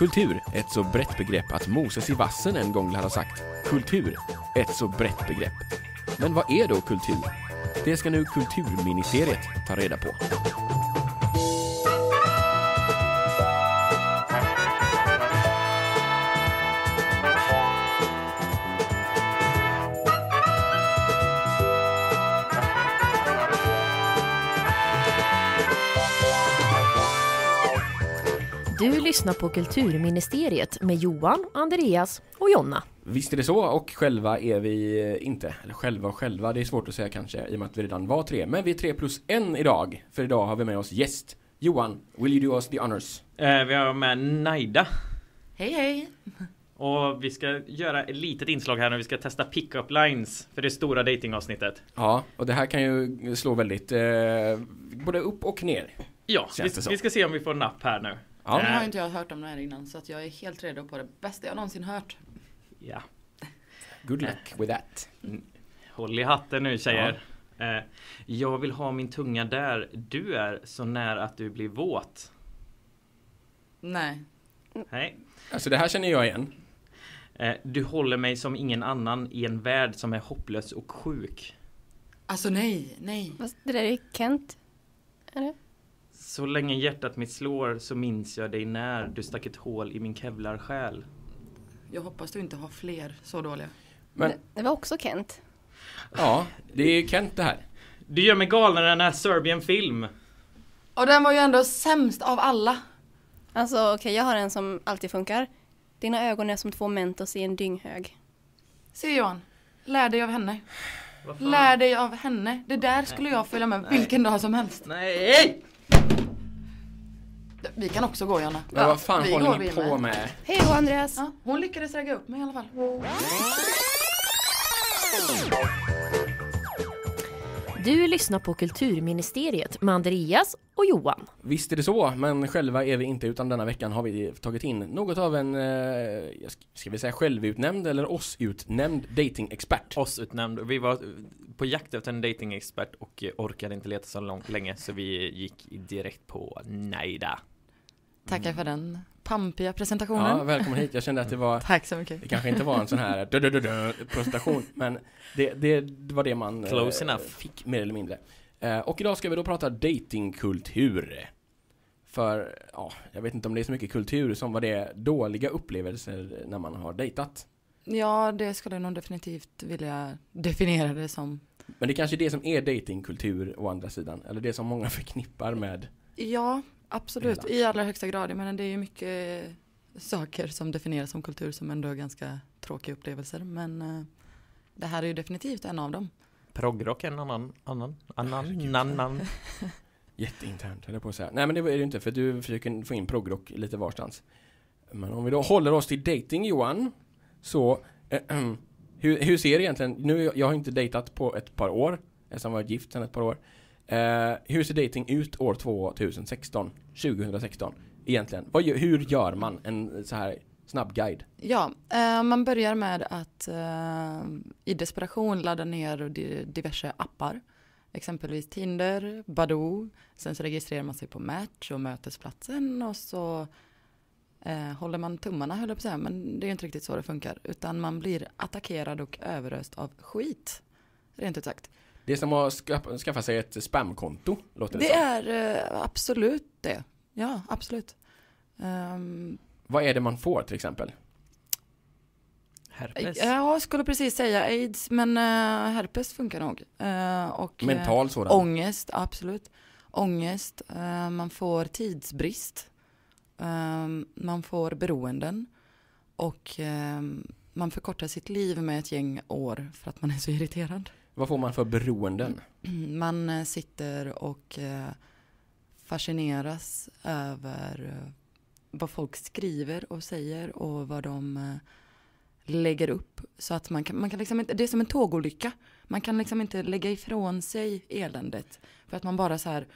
Kultur, ett så brett begrepp att Moses i vassen en gång lär ha sagt Kultur, ett så brett begrepp. Men vad är då kultur? Det ska nu Kulturministeriet ta reda på. lyssnar på Kulturministeriet med Johan, Andreas och Jonna. Visst är det så och själva är vi eh, inte. Eller själva och själva, det är svårt att säga kanske i och med att vi redan var tre. Men vi är tre plus en idag. För idag har vi med oss gäst. Johan, will you do us the honors? Eh, vi har med Naida. Hej hej! Och vi ska göra ett litet inslag här när vi ska testa pick-up lines för det stora datingavsnittet. Ja, och det här kan ju slå väldigt eh, både upp och ner. Ja, vi, vi, ska se om vi får napp här nu. Ja. Den har inte jag hört om det här innan så att jag är helt redo på det bästa jag någonsin hört. Ja. Good luck with that. Mm. Håll i hatten nu tjejer. Ja. Eh, jag vill ha min tunga där du är så nära att du blir våt. Nej. Nej. Alltså det här känner jag igen. Eh, du håller mig som ingen annan i en värld som är hopplös och sjuk. Alltså nej, nej. det där är Kent. Eller? Så länge hjärtat mitt slår så minns jag dig när du stack ett hål i min kevlarsjäl. Jag hoppas du inte har fler så dåliga. Men... Det var också Kent. Ja, det är Kent det här. Du gör mig galnare än den här Serbian film. Och den var ju ändå sämst av alla. Alltså okej, okay, jag har en som alltid funkar. Dina ögon är som två mentos i en dynghög. Se Johan, lär dig av henne. Lär dig av henne. Det där skulle jag följa med Nej. vilken dag som helst. Nej! Vi kan också gå Jonna. Men vad fan vi håller ni på med? med? Hej då Andreas. Ja, hon lyckades ragga upp mig i alla fall. Du lyssnar på Kulturministeriet med Andreas och Johan. Visst är det så, men själva är vi inte utan denna veckan har vi tagit in något av en, eh, ska vi säga självutnämnd eller oss-utnämnd datingexpert. Oss-utnämnd. Vi var på jakt efter en datingexpert och orkade inte leta så långt länge så vi gick direkt på Naida. Tackar mm. för den pampiga presentationen. Ja, välkommen hit. Jag kände att det var... Tack så mycket. Det kanske inte var en sån här dö, dö, dö, presentation, men det, det, det, var det man Close eh, enough. Eh, fick mer eller mindre. Eh, och idag ska vi då prata datingkultur. För, ja, jag vet inte om det är så mycket kultur som vad det är dåliga upplevelser när man har dejtat. Ja, det skulle jag nog definitivt vilja definiera det som. Men det är kanske är det som är datingkultur å andra sidan, eller det som många förknippar med Ja, Absolut, i allra högsta grad. Jag det är ju mycket saker som definieras som kultur som ändå är ganska tråkiga upplevelser. Men eh, det här är ju definitivt en av dem. Proggrock är en annan, annan, annan, annan. Jätteinternt höll jag på att säga. Nej men det är det inte för du försöker få in proggrock lite varstans. Men om vi då håller oss till dating Johan. Så äh, hur, hur, ser det egentligen, nu jag har inte dejtat på ett par år. Eftersom jag varit gift sedan ett par år. Eh, hur ser dating ut år 2016? 2016 egentligen? Vad, hur gör man en så här snabb guide? Ja, eh, man börjar med att eh, i desperation ladda ner diverse appar. Exempelvis Tinder, Badoo. Sen så registrerar man sig på Match och Mötesplatsen och så eh, håller man tummarna höll jag på att säga. Men det är inte riktigt så det funkar. Utan man blir attackerad och överöst av skit. Rent ut sagt. Det är som att skaffa, skaffa sig ett spamkonto. Låter det, det är eh, absolut det. Ja, absolut. Um, Vad är det man får till exempel? Herpes? Jag skulle precis säga aids, men uh, herpes funkar nog. Uh, och, Mental sådan? Ångest, absolut. Ångest, man får tidsbrist. Ehm, man får beroenden. Och ehm, man förkortar sitt liv med ett gäng år för att man är så irriterad. Vad får man för beroenden? Mm, man eh, sitter och eh, fascineras över eh, vad folk skriver och säger och vad de lägger upp. Så att man kan, man kan liksom inte, det är som en tågolycka. Man kan liksom inte lägga ifrån sig eländet. För att man bara så här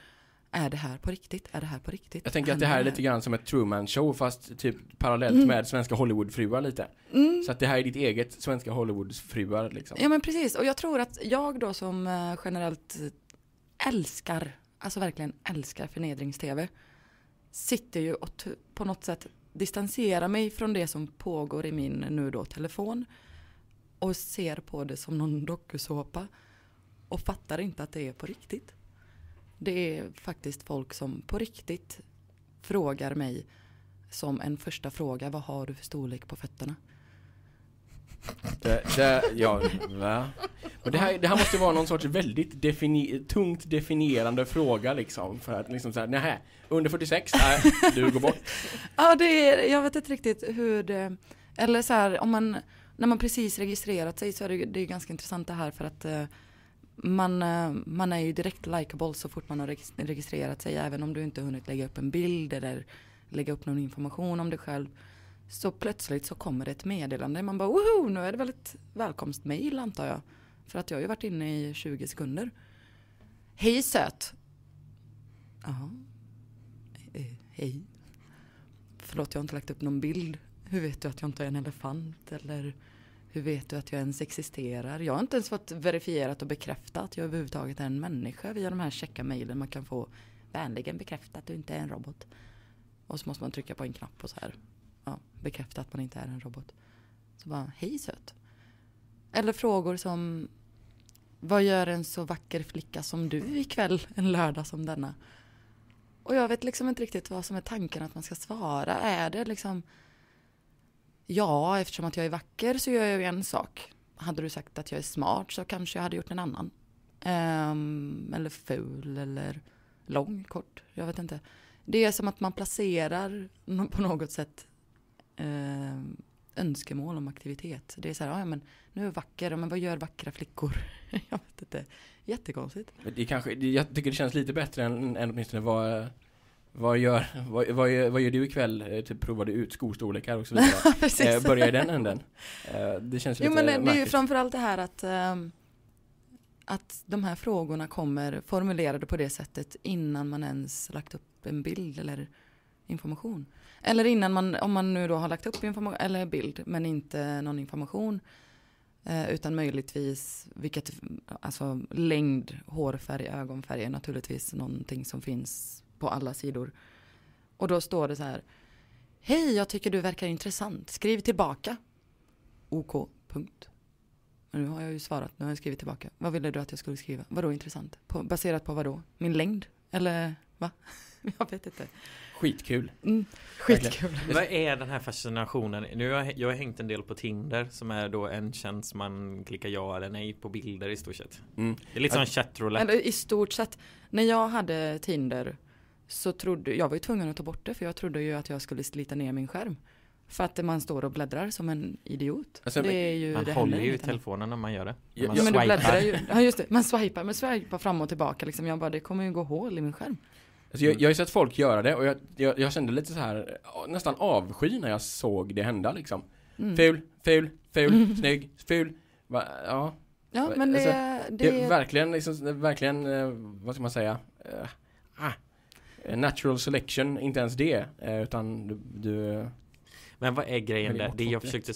är det här på riktigt? Är det här på riktigt? Jag tänker att det här är lite grann som ett Truman show fast typ parallellt mm. med svenska Hollywoodfruar lite. Mm. Så att det här är ditt eget svenska Hollywoodfruar liksom. Ja men precis och jag tror att jag då som eh, generellt eh, älskar, alltså verkligen älskar förnedrings-tv sitter ju och på något sätt distanserar mig från det som pågår i min nu då telefon och ser på det som någon dokusåpa och fattar inte att det är på riktigt. Det är faktiskt folk som på riktigt frågar mig som en första fråga, vad har du för storlek på fötterna? Det, det, ja, va? Men det, här, det här måste vara någon sorts väldigt defini tungt definierande fråga liksom. För att liksom såhär, Nähä, under 46, nej, du går bort. ja, det är, jag vet inte riktigt hur det, eller så här, om man, när man precis registrerat sig så är det, det är ganska intressant det här för att eh, man, eh, man är ju direkt likeable så fort man har registrerat sig även om du inte hunnit lägga upp en bild eller lägga upp någon information om dig själv. Så plötsligt så kommer det ett meddelande. Man bara woho, nu är det väl ett välkomstmail antar jag. För att jag har ju varit inne i 20 sekunder. Hej söt! Ja. Eh, eh, hej. Förlåt, jag har inte lagt upp någon bild. Hur vet du att jag inte är en elefant eller hur vet du att jag ens existerar? Jag har inte ens fått verifierat och bekräftat att jag överhuvudtaget är en människa via de här checka mejlen man kan få vänligen bekräftat att du inte är en robot. Och så måste man trycka på en knapp och så här. Ja, bekräfta att man inte är en robot. Så bara, hej söt. Eller frågor som Vad gör en så vacker flicka som du ikväll en lördag som denna? Och jag vet liksom inte riktigt vad som är tanken att man ska svara. Är det liksom Ja, eftersom att jag är vacker så gör jag ju en sak. Hade du sagt att jag är smart så kanske jag hade gjort en annan. Um, eller ful eller lång, kort, jag vet inte. Det är som att man placerar på något sätt um, önskemål om aktivitet. Det är så här, ja men nu är jag vacker, men vad gör vackra flickor? jag vet inte. Jättekonstigt. Det kanske, jag tycker det känns lite bättre än, än åtminstone vad vad gör, vad, vad, vad gör du ikväll? Eh, typ provar du ut skostorlekar och så vidare. eh, börja i den änden. Eh, det känns jo, lite men det, eh, märkligt. det är ju framförallt det här att, eh, att de här frågorna kommer formulerade på det sättet innan man ens lagt upp en bild eller information. Eller innan man, om man nu då har lagt upp information eller bild men inte någon information. Eh, utan möjligtvis vilket, alltså längd, hårfärg, ögonfärg är naturligtvis någonting som finns på alla sidor. Och då står det så här. Hej, jag tycker du verkar intressant. Skriv tillbaka. OK, punkt. Men nu har jag ju svarat, nu har jag skrivit tillbaka. Vad ville du att jag skulle skriva? Vadå intressant? På, baserat på vadå? Min längd? Eller va? jag vet inte. Skitkul. Mm, skitkul. Vad är den här fascinationen? Nu har jag, jag har hängt en del på Tinder som är då en tjänst man klickar ja eller nej på bilder i stort sett. Mm. Det är lite som chatroulette. Eller i stort sett. När jag hade Tinder så trodde, jag var ju tvungen att ta bort det för jag trodde ju att jag skulle slita ner min skärm. För att man står och bläddrar som en idiot. Alltså, det är ju man det håller ju i telefonen när man gör det. man ja, men du bläddrar ju. Ja, just det. Man swipar, man swipar fram och tillbaka liksom. Jag bara, det kommer ju gå hål i min skärm. Alltså, jag, jag har ju sett folk göra det och jag, jag, jag, kände lite så här nästan avsky när jag såg det hända liksom. Mm. Ful, ful, ful, snygg, ful. Va, ja. Ja, men det, alltså, det, det, är verkligen, liksom, verkligen, eh, vad ska man säga? Eh, ah Eh, natural selection, inte ens det. Eh, utan du, du Men vad är grejen där? Det jag försökte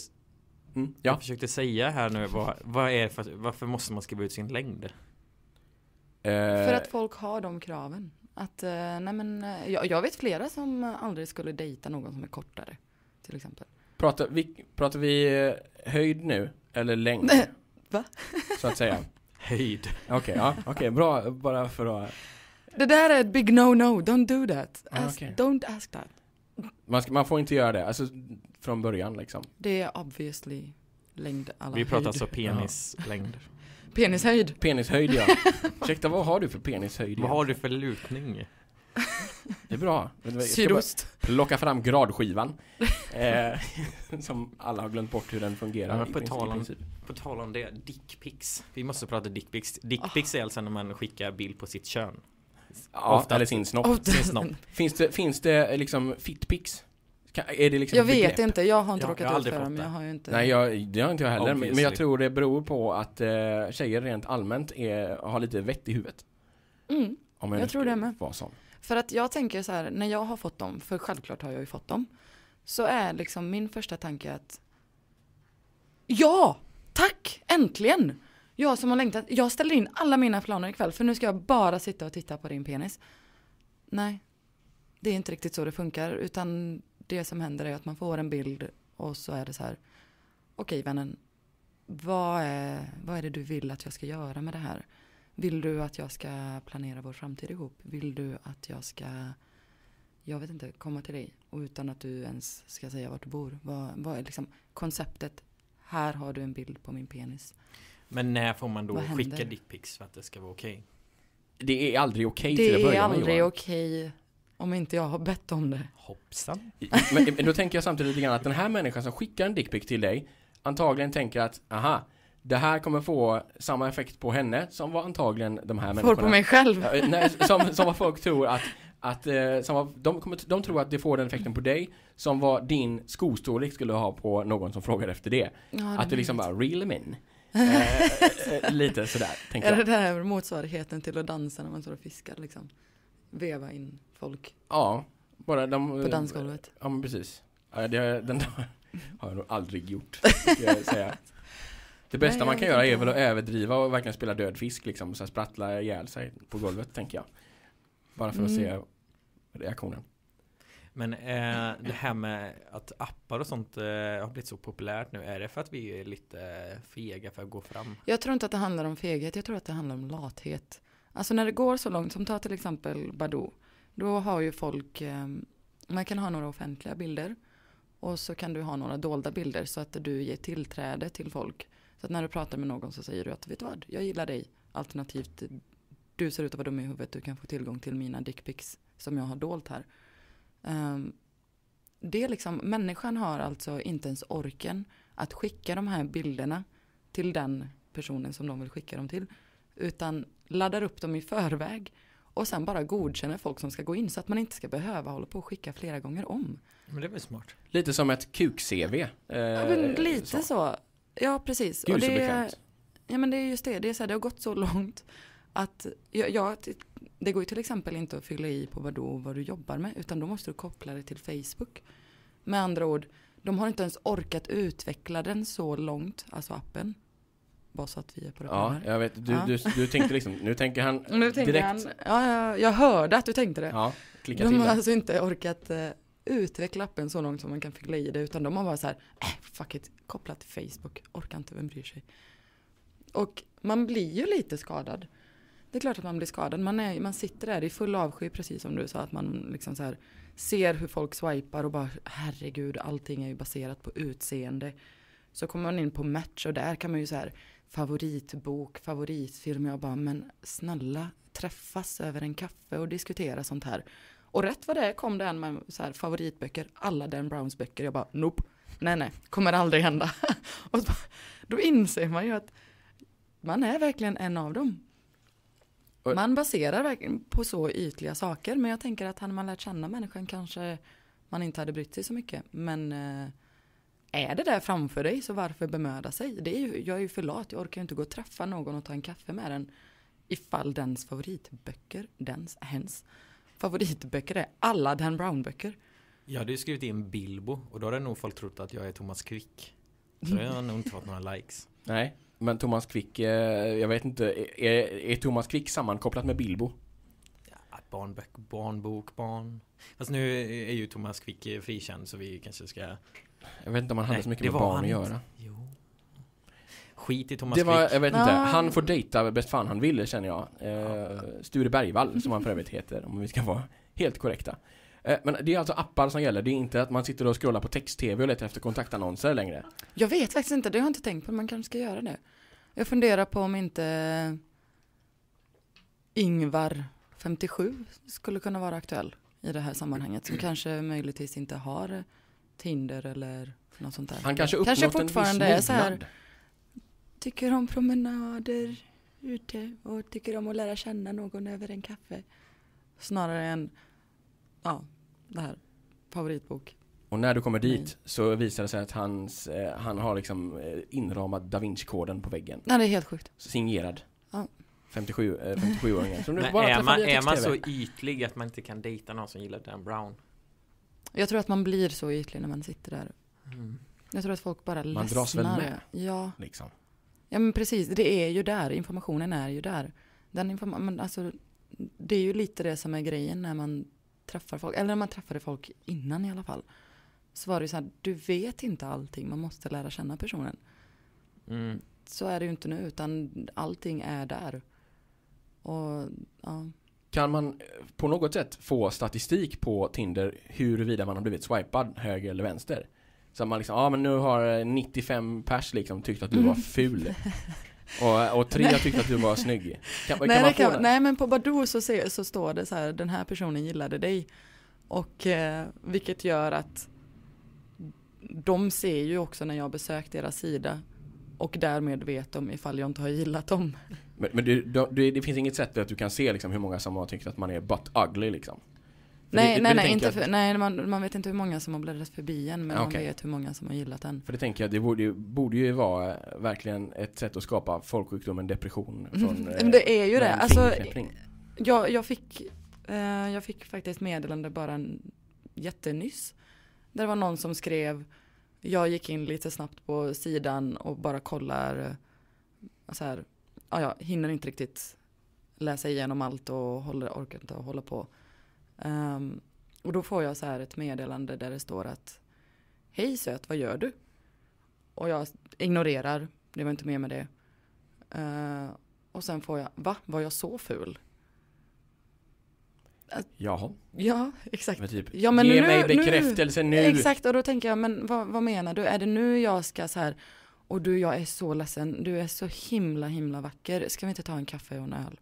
mm, ja. Jag försökte säga här nu var, vad är för, varför måste man skriva ut sin längd? Eh, för att folk har de kraven. Att, nej men, jag, jag, vet flera som aldrig skulle dejta någon som är kortare. Till exempel. Pratar vi, pratar vi höjd nu? Eller längd? Va? Så att säga. Höjd. Okej, okay, ja, okay, bra. Bara för att det där är ett big no-no, don't do that. Ah, ask, okay. Don't ask that. Man, ska, man får inte göra det, alltså från början liksom. Det är obviously längd alla Vi pratar höjd. alltså penislängd. Penishöjd. Penishöjd ja. Ursäkta, vad har du för penishöjd? Vad har du för lutning? Det är bra. Sydost. Plocka fram gradskivan. Eh, som alla har glömt bort hur den fungerar. Ja, på, tal om, på tal om det, dickpics. Vi måste prata dickpics. Dickpics oh. är alltså när man skickar bild på sitt kön. Ja, Ofta. Eller sin snopp. Sin snopp. Finns det, finns det liksom fitpics? Är det liksom jag vet begrepp? inte, jag har inte ja, råkat ut för dem. Jag har ju inte... Nej, jag, det har inte jag heller. Obviously. Men jag tror det beror på att eh, tjejer rent allmänt är, har lite vett i huvudet. Mm, Om jag, jag tror det med. För att jag tänker så här, när jag har fått dem, för självklart har jag ju fått dem. Så är liksom min första tanke att Ja! Tack! Äntligen! Jag som har längtat, jag ställer in alla mina planer ikväll för nu ska jag bara sitta och titta på din penis. Nej, det är inte riktigt så det funkar utan det som händer är att man får en bild och så är det så här. Okej vännen, vad är, vad är det du vill att jag ska göra med det här? Vill du att jag ska planera vår framtid ihop? Vill du att jag ska, jag vet inte, komma till dig? Och utan att du ens ska säga vart du bor. Vad, vad är liksom konceptet? Här har du en bild på min penis. Men när får man då skicka dickpics för att det ska vara okej? Det är aldrig okej till att börja Det är aldrig Johan. okej om inte jag har bett om det. Hoppsan. Men, men då tänker jag samtidigt lite grann att den här människan som skickar en dickpic till dig antagligen tänker att aha, det här kommer få samma effekt på henne som var antagligen de här Får människorna. på mig själv. Nej, som, som vad folk tror att, att eh, som vad, de, kommer, de tror att det får den effekten på dig som vad din skostorlek skulle ha på någon som frågar efter det. Ja, Att det liksom bara, real men? Eh, eh, lite sådär, tänker jag. Är det där motsvarigheten till att dansa när man står och fiskar liksom? Veva in folk? Ja, bara de... På eh, dansgolvet? Ja, men precis. Ja, det, den har jag nog aldrig gjort, jag säga. Det bästa Nej, man kan göra är väl att överdriva och verkligen spela död fisk liksom, så sprattla ihjäl sig på golvet, tänker jag. Bara för att mm. se reaktionen. Men eh, det här med att appar och sånt eh, har blivit så populärt nu, är det för att vi är lite fega för att gå fram? Jag tror inte att det handlar om feghet, jag tror att det handlar om lathet. Alltså när det går så långt, som ta till exempel Badoo, då har ju folk, eh, man kan ha några offentliga bilder och så kan du ha några dolda bilder så att du ger tillträde till folk. Så att när du pratar med någon så säger du att vet du vad, jag gillar dig, alternativt du ser ut att vara dum i huvudet, du kan få tillgång till mina dickpics som jag har dolt här. Um, det är liksom, människan har alltså inte ens orken att skicka de här bilderna till den personen som de vill skicka dem till. Utan laddar upp dem i förväg och sen bara godkänner folk som ska gå in så att man inte ska behöva hålla på och skicka flera gånger om. Men det är väl smart. Lite som ett kuk-CV. Eh, ja, men lite så. så. Ja, precis. Gud, och det, så bekant. Ja, men det är just det. Det, är så här, det har gått så långt att jag, jag det går ju till exempel inte att fylla i på vad, då, vad du jobbar med utan då måste du koppla det till Facebook. Med andra ord, de har inte ens orkat utveckla den så långt, alltså appen. Bara så att vi är på det Ja, här. jag vet. Du, ja. du, du, tänkte liksom, nu tänker han nu tänker direkt. Han, ja, jag, hörde att du tänkte det. Ja, klicka de till har det. alltså inte orkat eh, utveckla appen så långt som man kan fylla i det utan de har bara så här, eh, fuck it, kopplat till Facebook, orkar inte, vem bryr sig. Och man blir ju lite skadad. Det är klart att man blir skadad. Man, är, man sitter där i full avsky precis som du sa. Att man liksom så här, ser hur folk swipar och bara herregud allting är ju baserat på utseende. Så kommer man in på match och där kan man ju så här favoritbok, favoritfilm. Jag bara men snälla träffas över en kaffe och diskutera sånt här. Och rätt vad det är kom det en med så här, favoritböcker, alla Dan Browns böcker. Jag bara nope, nej nej, kommer aldrig hända. och då inser man ju att man är verkligen en av dem. Man baserar verkligen på så ytliga saker. Men jag tänker att hade man lärt känna människan kanske man inte hade brytt sig så mycket. Men eh, är det där framför dig så varför bemöda sig? Det är ju, jag är ju för lat, jag orkar ju inte gå och träffa någon och ta en kaffe med den. Ifall dens favoritböcker, dens, hens favoritböcker är alla Dan Brown-böcker. Jag hade ju skrivit in Bilbo och då hade nog folk trott att jag är Thomas Quick. Så det har nog inte fått några likes. Nej. Men Thomas Quick, eh, jag vet inte, är, är Thomas Quick sammankopplat med Bilbo? Ja, barnböck, barnbok, barn. Fast nu är ju Thomas Quick eh, frikänd så vi kanske ska... Jag vet inte om han hade så mycket med barn han... att göra. Jo. Skit i Thomas det var, Quick. Jag vet inte, han får dejta bäst fan han vill känner jag. Eh, Sture Bergvall som han för övrigt heter om vi ska vara helt korrekta. Eh, men det är alltså appar som gäller, det är inte att man sitter och scrollar på text-tv och letar efter kontaktannonser längre. Jag vet faktiskt inte, det har jag inte tänkt på, man kanske ska göra det. Jag funderar på om inte Ingvar 57 skulle kunna vara aktuell i det här sammanhanget som kanske möjligtvis inte har Tinder eller något sånt där. Han kanske uppnått kanske fortfarande en viss är Tycker om promenader ute och tycker om att lära känna någon över en kaffe. Snarare än ja, det här. Favoritbok. Och när du kommer dit Nej. så visar det sig att hans, eh, han har liksom eh, inramat da Vinci-koden på väggen. Ja, det är helt sjukt. Signerad. Ja. 57, eh, 57 åringar Men bara är man, är man så ytlig att man inte kan dejta någon som gillar Dan Brown? Jag tror att man blir så ytlig när man sitter där. Mm. Jag tror att folk bara man ledsnar. Man dras väl med? Ja. Liksom. Ja men precis, det är ju där. Informationen är ju där. Den informa- men alltså, det är ju lite det som är grejen när man träffar folk, eller när man träffade folk innan i alla fall, så var det ju så här, du vet inte allting, man måste lära känna personen. Mm. Så är det ju inte nu, utan allting är där. Och, ja. Kan man eh, på något sätt få statistik på Tinder huruvida man har blivit swipad höger eller vänster? Så att man liksom, ja ah, men nu har 95 eh, pers liksom tyckt att du var mm. ful. Och, och tre tyckte att du var snygg. Kan, nej, man kan, nej, men på Badoo så, ser, så står det så här, den här personen gillade dig. Och eh, vilket gör att de ser ju också när jag besökt deras sida och därmed vet de ifall jag inte har gillat dem. Men, men det, det, det finns inget sätt att du kan se liksom hur många som har tyckt att man är butt ugly liksom? nej, det, nej, nej, inte för, nej man, man vet inte hur många som har bläddrat förbi en, men okay. man vet hur många som har gillat den. För det tänker jag, det borde, borde ju vara eh, verkligen ett sätt att skapa folksjukdomen depression. Från, mm, det är ju det. Alltså, jag, jag, fick, eh, jag fick faktiskt meddelande bara en, jättenyss. Där det var någon som skrev, jag gick in lite snabbt på sidan och bara kollar, eh, så här, ja, jag hinner inte riktigt läsa igenom allt och håller, orkar inte hålla på. Um, och då får jag så här ett meddelande där det står att Hej söt, vad gör du? Och jag ignorerar, det var inte mer med det. Uh, och sen får jag, va, var jag så ful? Jaha. Ja, exakt. Men typ, ja, men ge nu, mig bekräftelse nu, nu. Exakt, och då tänker jag, men vad, vad, menar du? Är det nu jag ska så här, och du, jag är så ledsen, du är så himla, himla vacker. Ska vi inte ta en kaffe och en öl?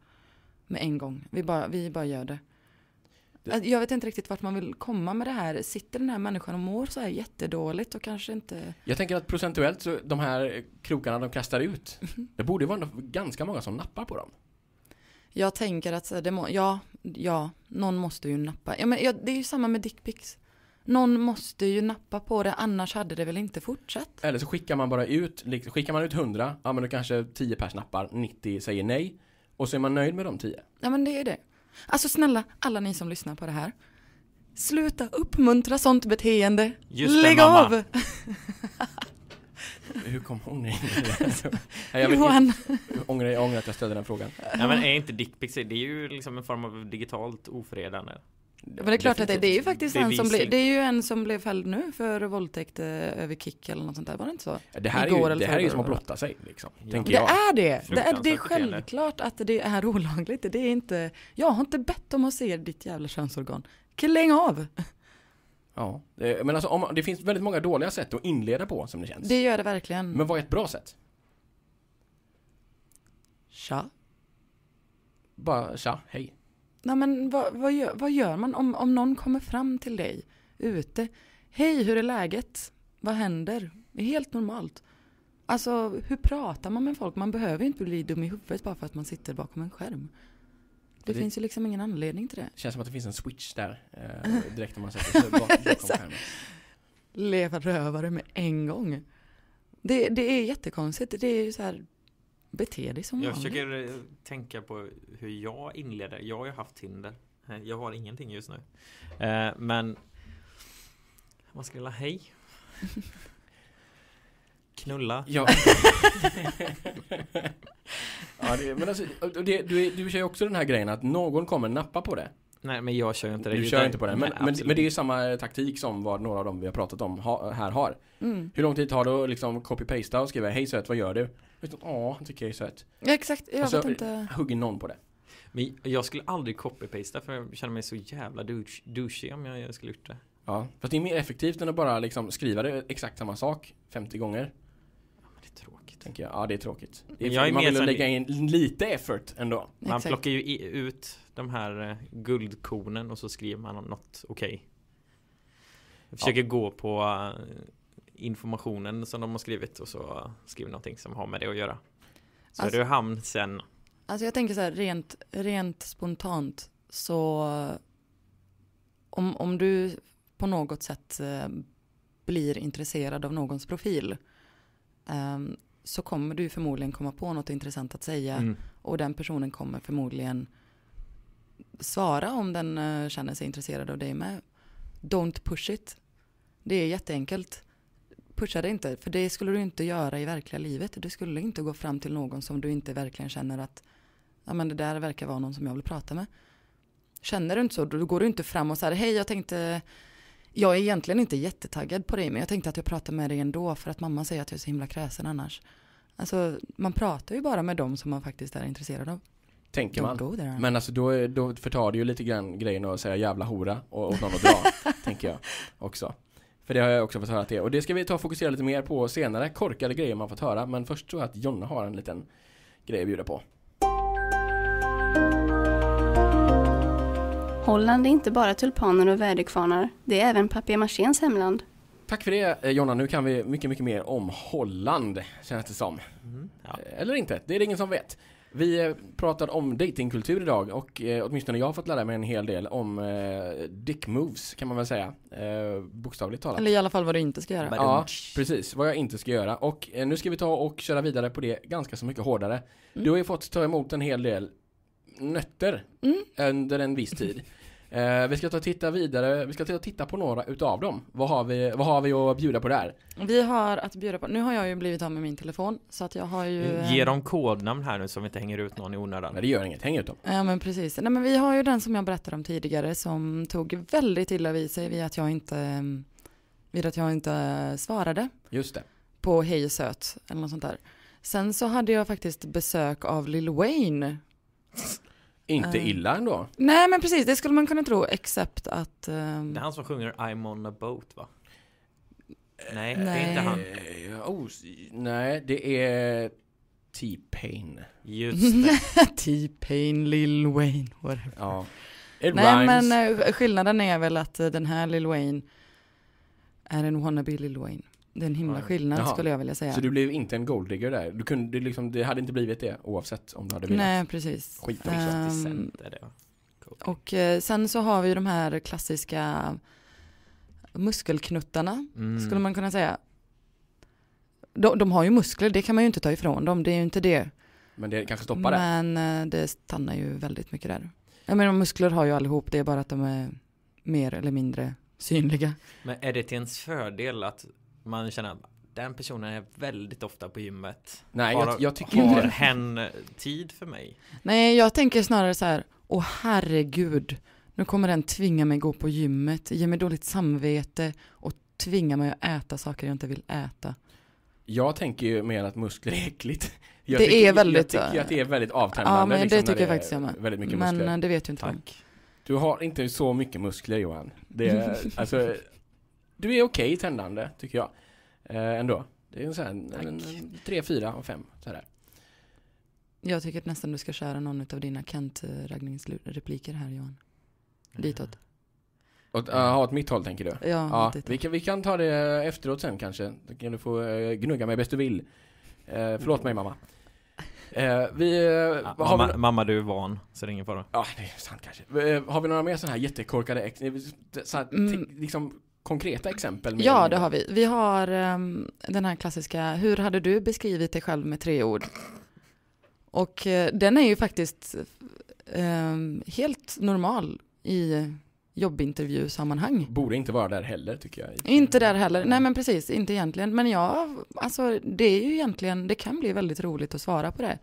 Med en gång, vi bara, vi bara gör det. Jag vet inte riktigt vart man vill komma med det här. Sitter den här människan och mår så här jättedåligt och kanske inte... Jag tänker att procentuellt så de här krokarna de kastar ut, mhm. det borde vara ganska många som nappar på dem. Jag tänker att det må, ja, ja, någon måste ju nappa. Ja, men, ja, det är ju samma med dickpics. Någon måste ju nappa på det, annars hade det väl inte fortsatt. Eller så skickar man bara ut, skickar man ut 100, ja men då kanske 10 pers nappar, 90 säger nej. Och så är man nöjd med de 10. Ja men det är det. Alltså snälla, alla ni som lyssnar på det här. Sluta uppmuntra sånt beteende. Just Lägg det, mamma. av! Hur kom hon in i det? Johan. Jag ångrar, jag ångrar att jag ställde den frågan. Ja men är inte dickpics, det är ju liksom en form av digitalt ofredande. Men det är klart Definitivt. att det, det är ju faktiskt Bevisning. en som, blev det är ju en som blev fälld nu för våldtäkt eh, över kick eller något sånt där, var det inte så? Det här Igår är ju, det här är ju som att blotta sig liksom, ja. det jag. Är det. det är det! är självklart att det är olagligt, det är inte, jag har inte bett om att se ditt jävla könsorgan. Kläng av! Ja, eh, men alltså om, det finns väldigt många dåliga sätt att inleda på som det känns. Det gör det verkligen. Men vad är ett bra sätt? Tja. Bara tja, hej nej men vad, vad, gör, vad gör man om, om någon kommer fram till dig ute? Hej, hur är läget? Vad händer? Det är helt normalt. Alltså hur pratar man med folk? Man behöver ju inte bli dum i huvudet bara för att man sitter bakom en skärm. Det, det finns ju liksom ingen anledning till det. Känns som att det finns en switch där eh, direkt när man sätter sig bakom, skärmen. Leva rövare med en gång. Det, det är jättekonstigt. Det är ju så här Bete dig som jag vanligt. Jag försöker eh, tänka på hur jag inleder. Jag har ju haft Tinder. Eh, jag har ingenting just nu. Eh, men man ska vilja hej. Knulla. Ja. ja det, men alltså, det, du, du kör ju också den här grejen att någon kommer nappa på det. Nej, men jag kör inte det. Du kör inte på den. Men, Nej, men, det är ju samma eh, taktik som vad några av dem vi har pratat om här har. Mm. Hur lång tid tar det att liksom copy-pasta och skriva Hej söt, vad gör du? Ja, liksom, han tycker jag är söt. Ja, exakt. Jag och vet inte. hugger någon på det. Men jag skulle aldrig copy-pasta för jag känner mig så jävla douche, douchig om jag, skulle gjort det. Ja, fast det är mer effektivt än att bara liksom skriva det exakt samma sak 50 gånger. Ja, men det är tråkigt. Tänker jag. Ja, det är tråkigt. Det är jag är man vill lägga in lite effort ändå. Man exakt. plockar ju ut de här eh, guldkornen och så skriver man något okej. Okay. försöker ja. gå på eh, informationen som de har skrivit och så skriver någonting som har med det att göra. Så alltså, är du hamn sen. Alltså jag tänker så här rent, rent spontant så om, om du på något sätt eh, blir intresserad av någons profil ehm, så kommer du förmodligen komma på något intressant att säga mm. och den personen kommer förmodligen svara om den eh, känner sig intresserad av dig med. Don't push it. Det är jätteenkelt. Pusha det inte, för det skulle du inte göra i verkliga livet. Du skulle inte gå fram till någon som du inte verkligen känner att ja, men det där verkar vara någon som jag vill prata med. Känner du inte så, då går du inte fram och säger hej jag tänkte jag är egentligen inte jättetaggad på dig men jag tänkte att jag pratar med dig ändå för att mamma säger att jag är så himla kräsen annars. Alltså man pratar ju bara med dem som man faktiskt är intresserad av. Tänker man. Men alltså då, då förtar det ju lite grann grejen att säga jävla hora och åt någon att dra, tänker jag också. För det har jag också fått höra att det är Och det ska vi ta och fokusera lite mer på senare. Korkade grejer man fått höra. Men först tror jag att Jonna har en liten grej att bjuda på. Holland är inte bara tulpaner och väderkvarnar. Det är även papier machéns hemland. Tack för det eh, Jonna, nu kan vi mycket, mycket mer om Holland känns det som. Mm, ja. Eh, eller inte, det är det ingen som vet. Vi eh, pratar om datingkultur idag och eh, åtminstone jag har fått lära mig en hel del om eh, dick moves kan man väl säga. Eh, bokstavligt talat. Eller i alla fall vad du inte ska göra. Ja, precis. Vad jag inte ska göra. Och eh, nu ska vi ta och köra vidare på det ganska så mycket hårdare. Mm. Du har ju fått ta emot en hel del nötter mm. under en viss tid. Eh, vi ska ta och titta vidare, vi ska ta och titta på några utav dem. Vad har, vi, vad har vi att bjuda på där? Vi har att bjuda på, nu har jag ju blivit av med min telefon så att jag har ju mm, Ge eh, dem kodnamn här nu så vi inte hänger ut någon i onödan. Nej det gör inget, häng ut dem. Ja men precis, nej men vi har ju den som jag berättade om tidigare som tog väldigt illa vid sig vid att jag inte, vid att jag inte svarade. Just det. På Hej söt eller något sånt där. Sen så hade jag faktiskt besök av Lil Wayne inte uh, illa ändå. Nej men precis, det skulle man kunna tro, except att... Um... Det är han som sjunger I'm on a boat va? Nej, eh, nej. det är inte han. Eh, oh, nej, det är T-Pain. Just det. T-Pain, Lil Wayne, whatever. Ja. It nej rhymes. men skillnaden är väl att den här Lil Wayne är en wannabe Lil Wayne. Det är en himla skillnad Jaha. skulle jag vilja säga. Så du blev inte en golddigger där? Du kunde, du liksom, det hade inte blivit det oavsett om du hade velat? Nej, precis. Skit Um, och eh, sen så har vi de här klassiska muskelknuttarna, mm. skulle man kunna säga. De, de, har ju muskler, det kan man ju inte ta ifrån dem, det är ju inte det. Men det kanske stoppar det? Men eh, det stannar ju väldigt mycket där. Jag menar muskler har ju allihop, det är bara att de är mer eller mindre synliga. Men är det till ens fördel att man känner att den personen är väldigt ofta på gymmet. Nej, jag, jag tycker inte det. hen tid för mig? Nej, jag tänker snarare så här, åh herregud, nu kommer den tvinga mig gå på gymmet, ge mig dåligt samvete och tvinga mig att äta saker jag inte vill äta. Jag tänker ju mer att muskler är äckligt. Jag det tycker, är väldigt... Jag tycker att det är väldigt avtändande. Ja, men liksom, det tycker jag faktiskt jag med. Väldigt mycket men muskler. Men eh, det vet ju inte Tack. Vem. Du har inte så mycket muskler Johan. Det är, alltså, du är okej okay, tändande, tycker jag. Äh, ändå. Det är en, så här, en, en, tre, fyra och fem. Så här. Jag tycker nästan du ska köra någon av dina Kent-raggningsrepliker här, Johan. Ditåt. Jaha, åt mitt håll tänker du? Ja, ja vi, kan, vi kan ta det eh, efteråt sen kanske. Då kan du få eh, gnugga mig bäst du vill. Äh, förlåt mig mamma. Äh, vi, ja, mamma, vi... mamma, du är van, så det är ingen fara. Ja, det är sant kanske. Har vi några mer sådana här jättekorkade ex... Så här, mm. liksom konkreta exempel? ja, det har vi. Vi har um, den här klassiska, hur hade du beskrivit dig själv med tre ord? Och uh, den är ju faktiskt um, helt normal i jobbintervjusammanhang. Borde inte vara där heller tycker jag. Inte där heller, nej men precis, inte egentligen. Men jag, alltså det är ju egentligen, det kan bli väldigt roligt att svara på det.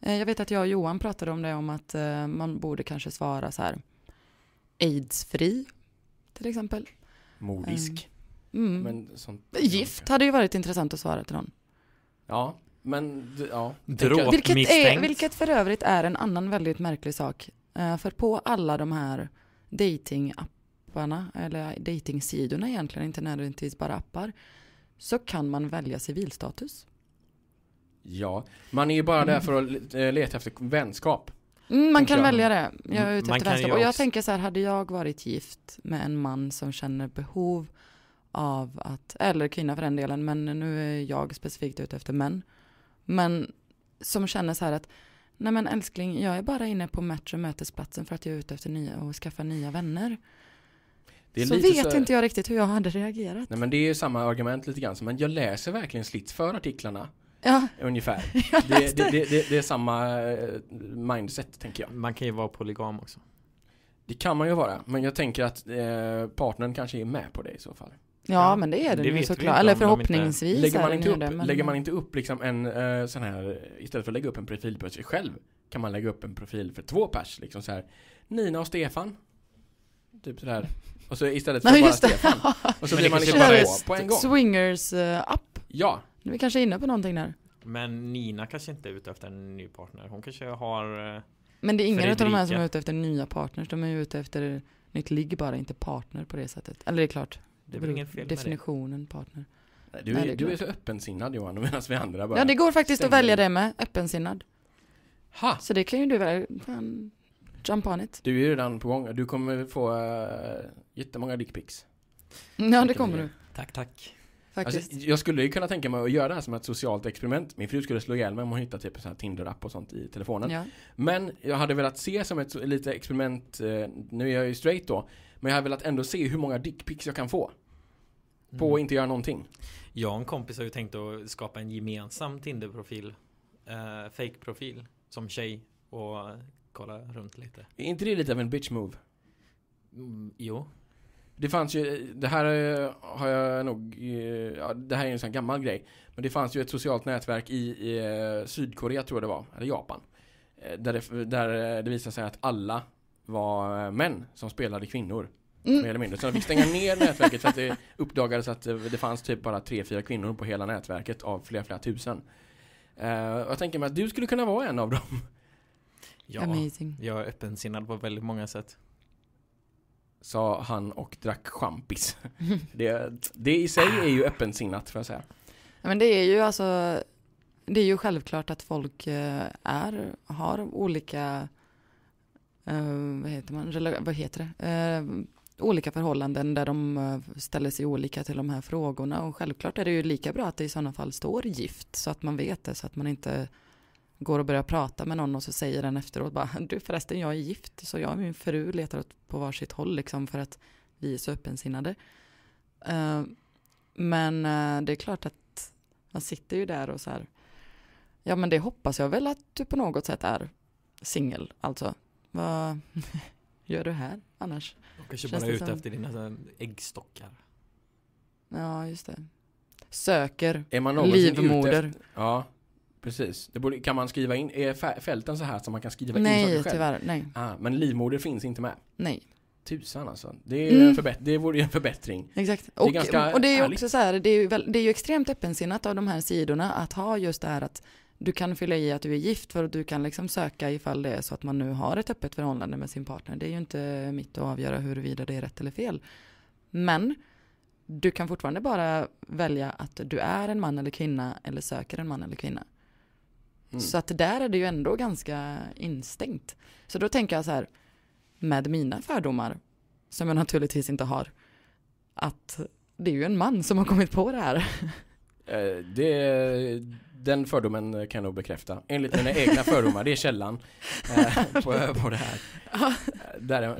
Eh, jag vet att jag och Johan pratade om det, om att eh, man borde kanske svara så här, aidsfri till exempel. Modisk. Mm. mm. Men sånt, Gift hade ju varit intressant att svara till någon. Ja, men ja. Dråp vilket, är, vilket för övrigt är en annan väldigt märklig sak. Eh, för på alla de här datingapparna eller datingsidorna egentligen, inte nödvändigtvis bara appar, så kan man välja civilstatus. Ja, man är ju bara där mm. för att eh, leta efter vänskap. Mm, man kan jag. välja det. Jag är mm, ute efter vänskap. Och jag också... tänker så här, hade jag varit gift med en man som känner behov av att, eller kvinna för den delen, men nu är jag specifikt ute efter män. Men som känner så här att, nej men älskling, jag är bara inne på Metro mötesplatsen för att jag är ute efter nya och skaffa nya vänner så vet så... inte jag riktigt hur jag hade reagerat. Nej men det är ju samma argument lite grann. Men jag läser verkligen slits för artiklarna. Ja. Ungefär. Det, det, det, det, är samma eh, mindset tänker jag. Man kan ju vara polygam också. Det kan man ju vara, men jag tänker att eh, partnern kanske är med på det i så fall. Ja, men det är den ju såklart. Eller förhoppningsvis. Lägger, man inte upp, men... lägger man inte upp liksom en eh, sån här, istället för att lägga upp en profil på sig själv, kan man lägga upp en profil för två pers. Liksom så här, Nina och Stefan. Typ sådär. Och så istället för Nej, bara Stefan. Och så blir man liksom bara på en gång. Swingers-app. Eh, uh, ja, nu är vi kanske inne på någonting där. Men Nina kanske inte är ute efter en ny partner. Hon kanske har eh, Men det är ingen av de här som är ute efter nya partners. De är ju ute efter nytt ligg bara, inte partner på det sättet. Eller det är klart. Det är ingen fel Definitionen med det. partner. Du, Nej, är, du är så öppensinnad Johan, medan vi andra bara... Ja, det går faktiskt stänger. att välja det med. Öppensinnad. Ha. Så det kan ju du välja. jump on it. Du är ju redan på gång. Du kommer få uh, jättemånga dickpics. Ja, det kommer du. Tack, tack. Alltså, Faktiskt. Alltså, jag skulle ju kunna tänka mig att göra det här som ett socialt experiment. Min fru skulle slå ihjäl mig om hon hittade typ en Tinder-app och sånt i telefonen. Ja. Men jag hade velat se som ett litet experiment, eh, nu är jag ju straight då, men jag hade velat ändå se hur många dickpics jag kan få. På mm. att inte göra någonting. Jag och en kompis har ju tänkt att skapa en gemensam Tinder-profil. Eh, Fake-profil som tjej och kolla runt lite. Är inte det lite av en bitch move? Mm, jo, det fanns ju, det här eh, har jag nog, eh, ja, det här är en sån gammal grej. Men det fanns ju ett socialt nätverk i, i eh, Sydkorea tror jag det var, eller Japan. Där det, där det visade sig att alla var män som spelade kvinnor. Mm. Mer eller mindre. Så de fick stänga ner nätverket för att det uppdagades att det fanns typ bara tre, fyra kvinnor på hela nätverket av flera, flera tusen. Uh, jag tänker mig att du skulle kunna vara en av dem. Ja, Amazing. jag är öppensinnad på väldigt många sätt sa han och drack champis. det, det i sig är ju öppensinnat får jag säga. Ja, men det är ju alltså, det är ju självklart att folk eh, är, har olika, eh, vad heter man, vad heter det? Eh, olika förhållanden där de ställer sig olika till de här frågorna och självklart är det ju lika bra att det i sådana fall står gift så att man vet det så att man inte går och börjar prata med någon och så säger den efteråt bara du förresten jag är gift så jag och min fru letar åt på varsitt håll liksom för att vi är så öppensinnade. Uh, men uh, det är klart att man sitter ju där och så här ja men det hoppas jag väl att du på något sätt är singel alltså. Vad gör du här annars? Och kanske Känns bara ute som... efter dina äggstockar. Ja just det. Söker är man livmoder. Efter... Ja. Precis. Det borde, kan man skriva in, är fälten så här så man kan skriva nej, in saker själv? Tyvärr, nej, tyvärr. Ah, men livmoder finns inte med? Nej. Tusan alltså. Det, är mm. förbätt, det vore ju en förbättring. Exakt. Och det är, och det är ju också så här, det är väl, det är ju extremt öppensinnat av de här sidorna att ha just det här att du kan fylla i att du är gift för att du kan liksom söka ifall det är så att man nu har ett öppet förhållande med sin partner. Det är ju inte mitt att avgöra huruvida det är rätt eller fel. Men du kan fortfarande bara välja att du är en man eller kvinna eller söker en man eller kvinna. Mm. Så att där är det ju ändå ganska instängt. Så då tänker jag så här, med mina fördomar, som jag naturligtvis inte har, att det är ju en man som har kommit på det här. Eh, det, den fördomen kan jag nog bekräfta. Enligt mina egna fördomar, det är källan eh, på, på det här. Eh,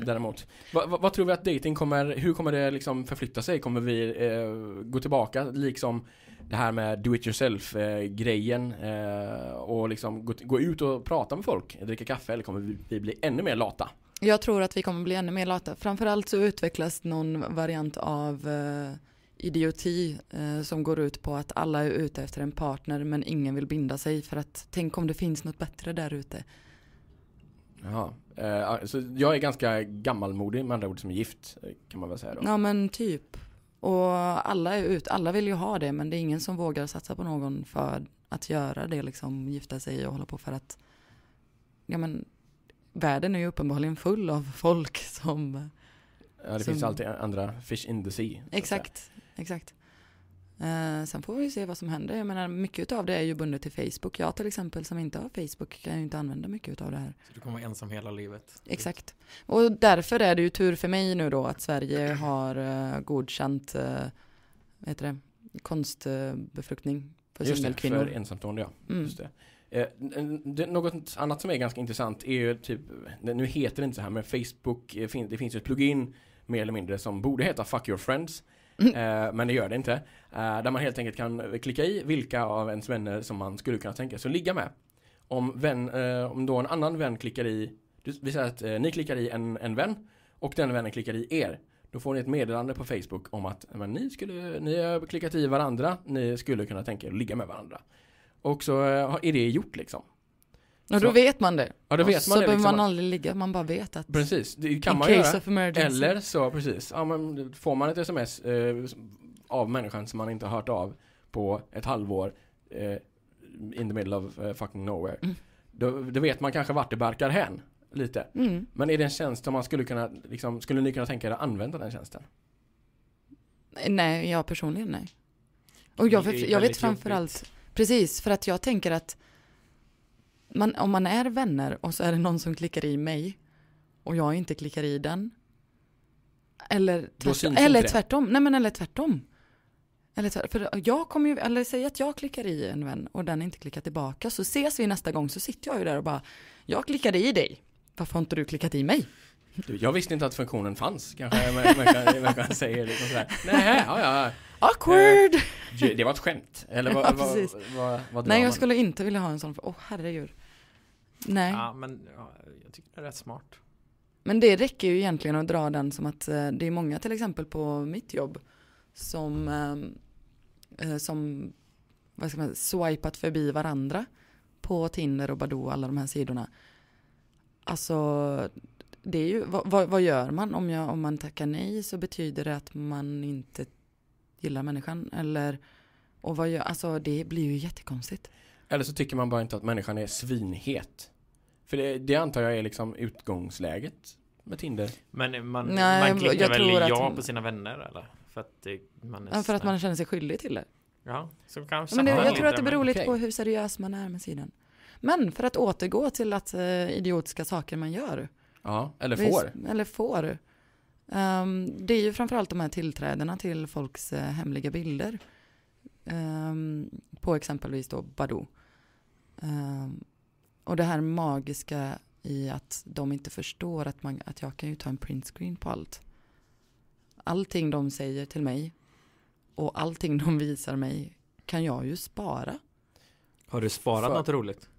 däremot. Vad, vad, tror vi att dating kommer, hur kommer det liksom förflytta sig? Kommer vi eh, gå tillbaka liksom det här med do it yourself-grejen eh, och liksom gå, ut och prata med folk, dricka kaffe eller kommer vi bli ännu mer lata? Jag tror att vi kommer bli ännu mer lata. Framförallt så utvecklas någon variant av eh, idioti eh, som går ut på att alla är ute efter en partner men ingen vill binda sig för att tänk om det finns något bättre där ute. Jaha, så jag är ganska gammalmodig med andra ord som är gift kan man väl säga då? Ja men typ. Och alla är ut, alla vill ju ha det men det är ingen som vågar satsa på någon för att göra det liksom, gifta sig och hålla på för att ja men världen är ju uppenbarligen full av folk som Ja det som, finns alltid andra fish in the sea. Exakt, exakt. Eh, sen får vi se vad som händer. Jag menar, mycket av det är ju bundet till Facebook. Jag till exempel som inte har Facebook kan ju inte använda mycket av det här. Så du kommer vara ensam hela livet? Exakt. Och därför är det ju tur för mig nu då att Sverige har eh, godkänt eh, heter det, konstbefruktning för singelkvinnor. Just det, för ensamstående ja. Mm. Just det. Eh, något annat som är ganska intressant är ju typ, nu heter det inte så här men Facebook, eh, det finns ju ett plugin mer eller mindre som borde heta Fuck Your Friends eh, men det gör det inte. Eh, där man helt enkelt kan klicka i vilka av ens vänner som man skulle kunna tänka sig att ligga med. Om, vän, eh, om då en annan vän klickar i, vi säger att eh, ni klickar i en, en vän och den vännen klickar i er. Då får ni ett meddelande på Facebook om att men, ni, skulle, ni har klickat i varandra, ni skulle kunna tänka er att ligga med varandra. Och så eh, är det gjort liksom. Ja, då vet man det. Ja, då vet så man så det. behöver liksom. man aldrig ligga, man bara vet att... Precis, det kan man göra. Eller så, precis. Ja, men får man ett sms eh, av människan som man inte har hört av på ett halvår eh, in the middle of uh, fucking nowhere. Mm. Då, då, vet man kanske vart det barkar hän. Lite. Mm. Men är det en tjänst som man skulle kunna, liksom, skulle ni kunna tänka er att använda den tjänsten? Nej, jag personligen nej. Och jag, jag vet framförallt, precis, för att jag tänker att man, om man är vänner och så är det någon som klickar i mig och jag inte klickar i den. Eller tvärtom. Eller tvärtom. Nej, men eller tvärtom. Eller tvärtom. För jag kommer ju, eller säg att jag klickar i en vän och den inte klickar tillbaka så ses vi nästa gång så sitter jag ju där och bara jag klickade i dig. Varför har inte du klickat i mig? jag visste inte att funktionen fanns, kanske man, man kan säga. Liksom sådär. Nej, ja, ja. Awkward! Eh, det var ett skämt. Eller vad, ja, vad, vad, vad Nej, jag man? skulle inte vilja ha en sån. Åh, oh, herregud. Nej. Ja, men ja, jag tycker det är rätt smart. Men det räcker ju egentligen att dra den som att eh, det är många till exempel på mitt jobb som, eh, eh som vad ska man swipat förbi varandra på Tinder och Badoo och alla de här sidorna. Alltså det är ju, vad, vad gör man? Om, jag, om man tackar nej så betyder det att man inte gillar människan eller och vad gör, alltså det blir ju jättekonstigt. Eller så tycker man bara inte att människan är svinhet. För det, det antar jag är liksom utgångsläget med Tinder. Men man, nej, man klickar jag väl ja att... på sina vänner eller? För att, det, man ja, för att man känner sig skyldig till det. Ja, så kanske. Men det, jag tror att det beror lite okay. på hur seriös man är med sidan. Men för att återgå till att eh, idiotiska saker man gör. Ja, eller får. Vi, eller får. Um, det är ju framförallt de här tillträdena till folks uh, hemliga bilder. Um, på exempelvis då Badoo. Um, och det här magiska i att de inte förstår att, man, att jag kan ju ta en printscreen på allt. Allting de säger till mig och allting de visar mig kan jag ju spara. Har du sparat För, något roligt?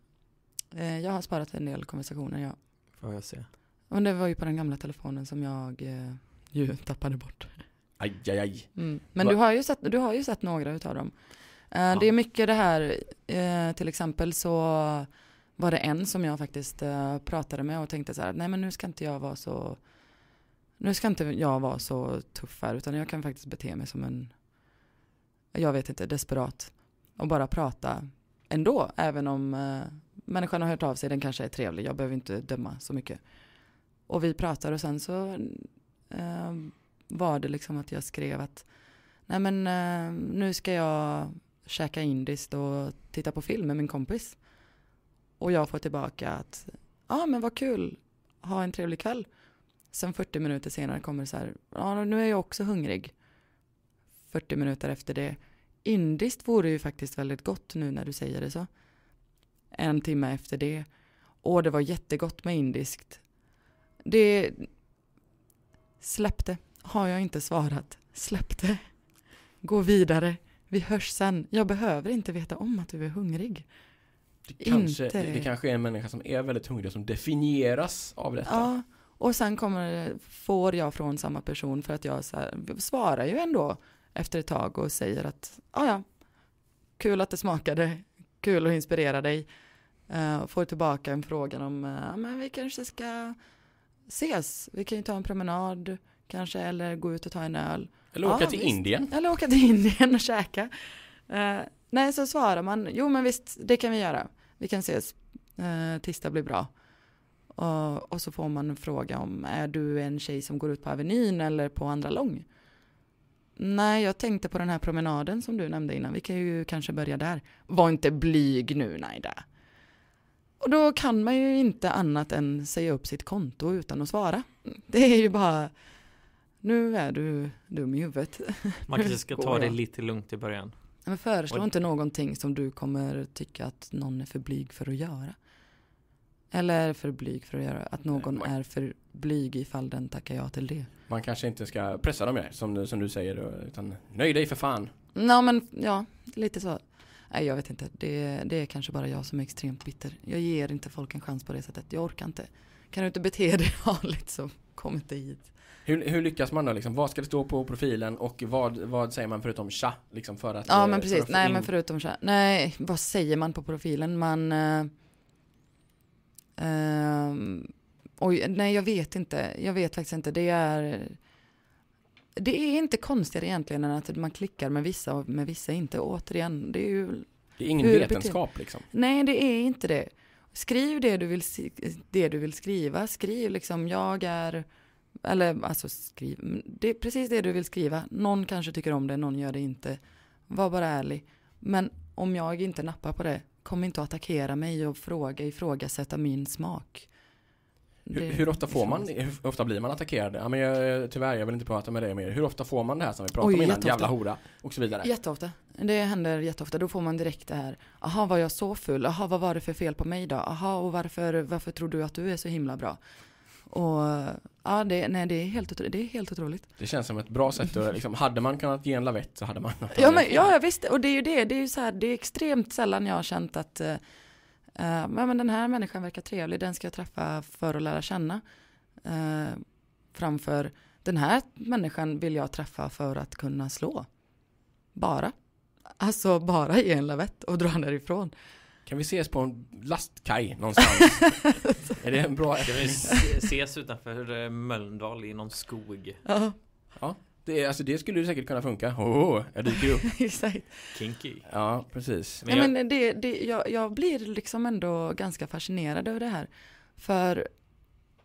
Uh, jag har sparat en del konversationer, ja. Får jag se? Men det var ju på den gamla telefonen som jag eh, ju tappade bort. Aj, aj, aj. Mm. Men du har, ju sett, du har ju sett några av dem. Eh, ja. Det är mycket det här, eh, till exempel så var det en som jag faktiskt eh, pratade med och tänkte så här, nej men nu ska inte jag vara så, nu ska inte jag vara så tuff här, utan jag kan faktiskt bete mig som en, jag vet inte, desperat. Och bara prata ändå, även om eh, människan har hört av sig, den kanske är trevlig, jag behöver inte döma så mycket. Och vi pratade och sen så eh, var det liksom att jag skrev att nej men eh, nu ska jag käka indiskt och titta på film med min kompis. Och jag får tillbaka att ja ah, men vad kul, ha en trevlig kväll. Sen 40 minuter senare kommer det så här, ja ah, nu är jag också hungrig. 40 minuter efter det, indiskt vore ju faktiskt väldigt gott nu när du säger det så. En timme efter det, åh det var jättegott med indiskt. Det... Släppte. Har jag inte svarat. Släppte. Gå vidare. Vi hörs sen. Jag behöver inte veta om att du är hungrig. Det kanske, inte... det, kanske är en människa som är väldigt hungrig som definieras av detta. Ja, och sen kommer, får jag från samma person för att jag här, svarar ju ändå efter ett tag och säger att ja, ah, ja, kul att det smakade, kul att inspirera dig. Uh, får tillbaka en fråga om, uh, men vi kanske ska ses. Vi kan ju ta en promenad kanske eller gå ut och ta en öl. Eller åka ja, till visst. Indien. Eller åka till Indien och käka. Uh, nej, så svarar man jo men visst, det kan vi göra. Vi kan ses, uh, tisdag blir bra. Uh, och så får man fråga om är du en tjej som går ut på Avenyn eller på Andra Lång? Nej, jag tänkte på den här promenaden som du nämnde innan. Vi kan ju kanske börja där. Var inte blyg nu, Naida. Och då kan man ju inte annat än säga upp sitt konto utan att svara. Det är ju bara, nu är du dum i huvudet. Man kanske ska ta det lite lugnt i början. Men föreslå inte någonting som du kommer tycka att någon är för blyg för att göra. Eller för blyg för att göra, att någon man... är för blyg ifall den tackar ja till det. Man kanske inte ska pressa dem mer, som, som du säger, utan nöj dig för fan. Ja, men ja, lite så. Nej jag vet inte, det, det är kanske bara jag som är extremt bitter. Jag ger inte folk en chans på det sättet, jag orkar inte. Kan du inte bete dig vanligt så kom inte hit. Hur, hur, lyckas man då liksom? Vad ska det stå på profilen och vad, vad säger man förutom tja? Liksom för att, ja eh, men precis, nej in... men förutom tja. Nej, vad säger man på profilen? Man... Uh, uh, oj, nej jag vet inte. Jag vet faktiskt inte. Det är det är inte konstigare egentligen än att man klickar med vissa och med vissa inte. Återigen, det är ju... Det är ingen vetenskap liksom. Nej, det är inte det. Skriv det du vill, det du vill skriva. Skriv liksom, jag är... Eller alltså skriv, det är precis det du vill skriva. Någon kanske tycker om det, någon gör det inte. Var bara ärlig. Men om jag inte nappar på det, kom inte att attackera mig och fråga, ifrågasätta min smak. Hur, hur, ofta får man, hur ofta blir man attackerad? Ja, men jag, tyvärr, jag vill inte prata med dig mer. Hur ofta får man det här som vi pratade om innan? Jävla hora och så vidare. Jätteofta. Det händer jätteofta. Då får man direkt det här. Aha, var jag så full? Aha, vad var det för fel på mig då? Aha, och varför, varför tror du att du är så himla bra? Och ja, det, nej, det, är helt, otro, det är helt otroligt. Det känns som ett bra sätt att, liksom, hade man kunnat ge en lavett så hade man. Ja, men, ja, visst, och det är ju det. Det är ju så här, det är extremt sällan jag har känt att eh, Uh, men den här människan verkar trevlig, den ska jag träffa för att lära känna. Uh, framför den här människan vill jag träffa för att kunna slå. Bara. Alltså bara ge en lavett och dra därifrån. Kan vi ses på en lastkaj någonstans? är det en bra Kan vi ses utanför eh, Mölndal i någon skog? Ja. ja. Det, alltså det skulle ju säkert kunna funka. Oh, jag dyker upp. Exakt. Kinky. Ja, precis. Men, jag... men det, det, jag, jag blir liksom ändå ganska fascinerad över det här. För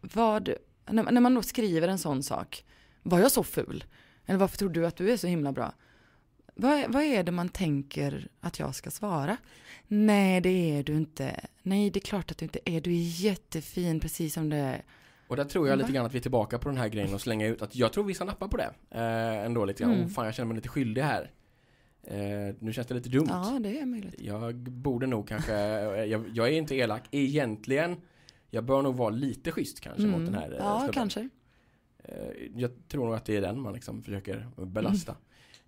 vad, när, när man då skriver en sån sak, var jag så ful? Eller varför tror du att du är så himla bra? Vad, vad är det man tänker att jag ska svara? Nej, det är du inte. Nej, det är klart att du inte är. Du är jättefin, precis som det är. Och där tror jag lite grann att vi är tillbaka på den här grejen och slänga ut att jag tror vissa nappar på det. Eh, ändå lite grann. Mm. Oh, fan, jag känner mig lite skyldig här. Eh, nu känns det lite dumt. Ja, det är möjligt. Jag borde nog kanske, eh, jag, jag, är inte elak egentligen. Jag bör nog vara lite schysst kanske mm. mot den mm. här eh, Ja, snubben. kanske. Eh, jag tror nog att det är den man liksom försöker belasta.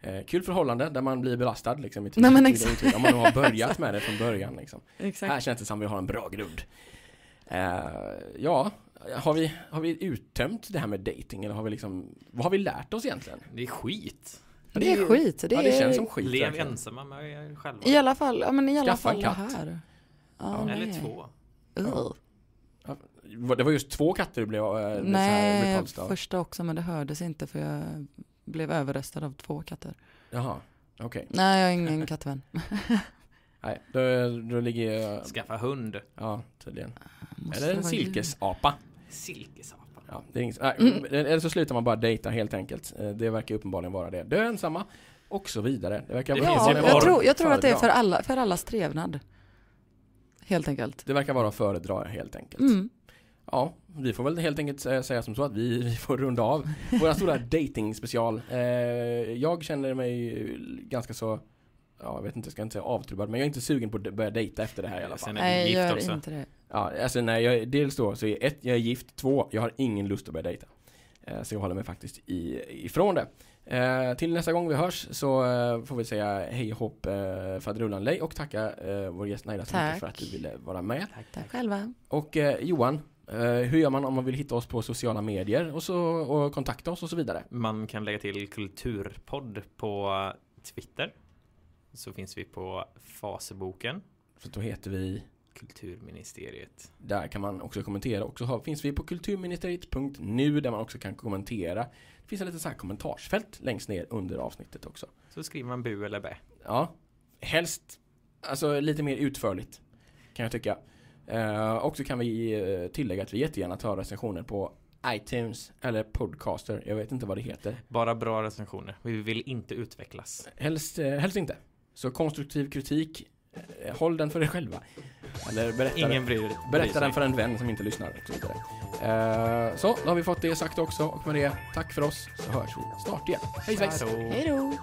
Mm. Eh, kul förhållande där man blir belastad liksom, i Nej, men exakt. om man har börjat med det från början. Liksom. Här känns det som att vi har en bra grund. ja, har vi, har vi uttömt det här med dating eller har vi liksom, vad har vi lärt oss egentligen? Det är skit. Ja, det, det, är skit. Det, ja, det är... känns som skit. Lev verkligen. ensamma med er själva. I alla fall, ja, men i alla Skaffa fall det här. Ah, eller nej. två. Uh. Det var just två katter du blev äh, Nej, här första också men det hördes inte för jag blev överröstad av två katter. Jaha, okej. Okay. Nej, jag är ingen kattvän. Nej, då, då ligger jag... Skaffa hund. Ja, tydligen. Ah, eller en silkesapa. Silkesapa. Ja, det är inget, äh, mm. Eller så slutar man bara dejta helt enkelt. Eh, det verkar uppenbarligen vara det. Dö ensamma och så vidare. Det verkar det vara ja, jag, tror, jag tror att det är för, alla, för allas trevnad. Helt enkelt. Det verkar vara att föredra helt enkelt. Mm. Ja, vi får väl helt enkelt säga som så att vi, vi får runda av våra stora dating special. Eh, jag känner mig ganska så ja, jag vet inte, jag ska inte säga avtrubbad, men jag är inte sugen på att börja dejta efter det här i alla fall. Sen är du nej, gift gör också. inte det. Ja, alltså nej, jag, dels då, så är ett, jag är gift, två, jag har ingen lust att börja dejta. Eh, så jag håller mig faktiskt i, ifrån det. Eh, till nästa gång vi hörs så eh, får vi säga hej hopp eh, faderullan Lej och tacka eh, vår gäst Naila så mycket för att du ville vara med. Tack, tack. själva. Och eh, Johan, eh, hur gör man om man vill hitta oss på sociala medier och, så, och kontakta oss och så vidare? Man kan lägga till Kulturpodd på Twitter så finns vi på Faseboken. För då heter vi? Kulturministeriet. Där kan man också kommentera. Och så finns vi på kulturministeriet.nu där man också kan kommentera. Det finns ett liten kommentarsfält längst ner under avsnittet också. Så skriver man bu eller bä. Ja, helst alltså lite mer utförligt kan jag tycka. Eh, och så kan vi eh, tillägga att vi jättegärna tar recensioner på iTunes eller Podcaster. Jag vet inte vad det heter. Bara bra recensioner. Vi vill inte utvecklas. Helst, eh, helst inte. Så konstruktiv kritik, eh, håll den för er själva. Eller berätta, Ingen bryr, berätta bryr den för en vän som inte lyssnar. Och eh, så, då har vi fått det sagt också. Och med det, tack för oss, så hörs vi snart igen. Hej svejs! Hej då!